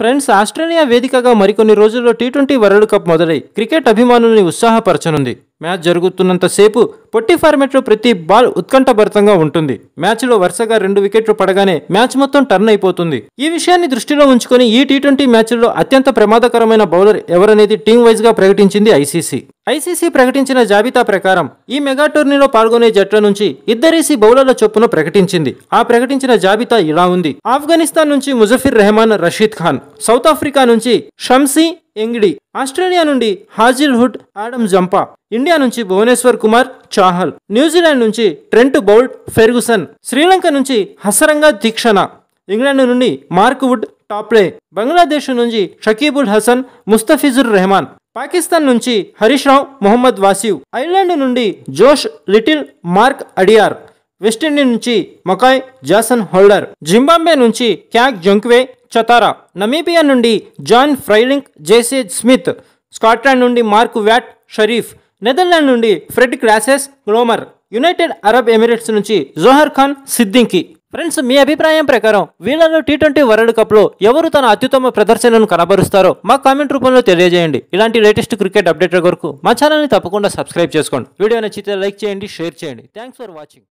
friends Australia వేదికగా మరికొన్ని రోజుల్లో టీ ట్వంటీ వరల్డ్ కప్ మొదలై క్రికెట్ అభిమానుల్ని ఉత్సాహపరచనుంది మ్యాచ్ జరుగుతున్నంతసేపు పొట్టి ఫార్మెట్లో ప్రతి బాల్ ఉత్కంఠభరితంగా ఉంటుంది మ్యాచ్లో వరుసగా రెండు వికెట్లు పడగానే మ్యాచ్ మొత్తం టర్న్ అయిపోతుంది ఈ విషయాన్ని దృష్టిలో ఉంచుకొని ఈ టీ ట్వంటీ మ్యాచ్ల్లో అత్యంత ప్రమాదకరమైన బౌలర్ ఎవరనేది టీం వైజ్గా ప్రకటించింది ఐసీసీ ఐసీసీ ప్రకటించిన జాబితా ప్రకారం ఈ మెగా టోర్నీలో పాల్గొనే జట్ల నుంచి ఇద్దరేసి బౌలర్ల చొప్పున ప్రకటించింది ఆ ప్రకటించిన జాబితా ఇలా ఉంది ఆఫ్ఘనిస్తాన్ నుంచి ముజఫిర్ రెహమాన్ రషీద్ ఖాన్ సౌత్ ఆఫ్రికా నుంచి షంసీ ఎంగిడి ఆస్ట్రేలియా నుండి Hazlewood Adam Zampa India నుంచి భువనేశ్వర్ కుమార్ చాహల్ న్యూజిలాండ్ నుంచి ట్రెంట్ బౌల్డ్ ఫెర్గుసన్ శ్రీలంక నుంచి హసరంగా దీక్షణ ఇంగ్లాండ్ నుండి మార్క్ వుడ్ టాప్లే బంగ్లాదేశ్ నుంచి షకీబుల్ హసన్ ముస్తఫిజుర్ రెహమాన్ పాకిస్తాన్ నుంచి హరీష్ రావు మొహమ్మద్ వాసివ్ ఐర్లాండ్ నుండి Josh little mark Adyar West Indies నుంచి మొకాయ్ జాసన్ హోల్డర్ జింబాబే నుంచి క్యాక్ జొంక్వే చతారా నమీబియా నుండి John Frylinck J J Smith Scotland నుండి మార్క్ వ్యాట్ షరీఫ్ నెదర్లాండ్ నుండి Fred Klaassen Glover United Arab Emirates నుంచి జోహర్ ఖాన్ సిద్దింకి ఫ్రెండ్స్ మీ అభిప్రాయం ప్రకారం వీళ్ళలో టీ ట్వంటీ వరల్డ్ కప్ లో ఎవరు తన అత్యుత్తమ ప్రదర్శనను కనబరుస్తారో మా కామెంట్ రూపంలో తెలియజేయండి ఇలాంటి లేటెస్ట్ క్రికెట్ అప్డేట్ కొరకు మా ఛానల్ని తప్పకుండా సబ్స్క్రైబ్ చేసుకోండి వీడియో నచ్చితే లైక్ చేయండి షేర్ చేయండి థ్యాంక్స్ ఫర్ వాచింగ్